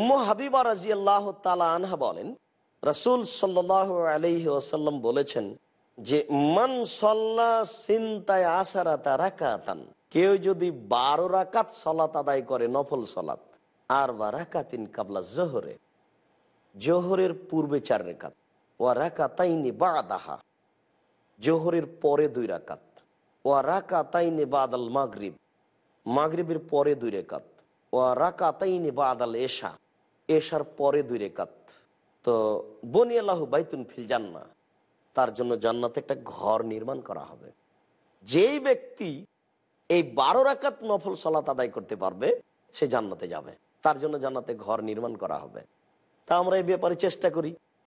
উম হাবিবা রাজি আল্লাহ তালা আনহা বলেন রাসুল সাল্লাহ আলহি ওসাল্লাম বলেছেন যে মান সল্লা সিন্তায় আসারা তারা কাতান কেউ যদি বারো রাকাত সলাত আদায় করে নফল সলাত আর বা রাকাতিন কাবলা জোহরে জোহরের পূর্বে চার রেখাত ও রাকা তাইনি বা আদাহা জোহরের পরে দুই রাকাত ও রাকা তাইনি বা মাগরিব মাগরিবের পরে দুই রেখাত বাদাল এশা এশার পরে দুই রেকাত তো বনি আল্লাহ বাইতুন ফিল জান্না তার জন্য জান্নাতে একটা ঘর নির্মাণ করা হবে যেই ব্যক্তি এই বারো রাকাত নফল সলাত আদায় করতে পারবে সে জান্নাতে যাবে তার জন্য জান্নাতে ঘর নির্মাণ করা হবে তা আমরা এই ব্যাপারে চেষ্টা করি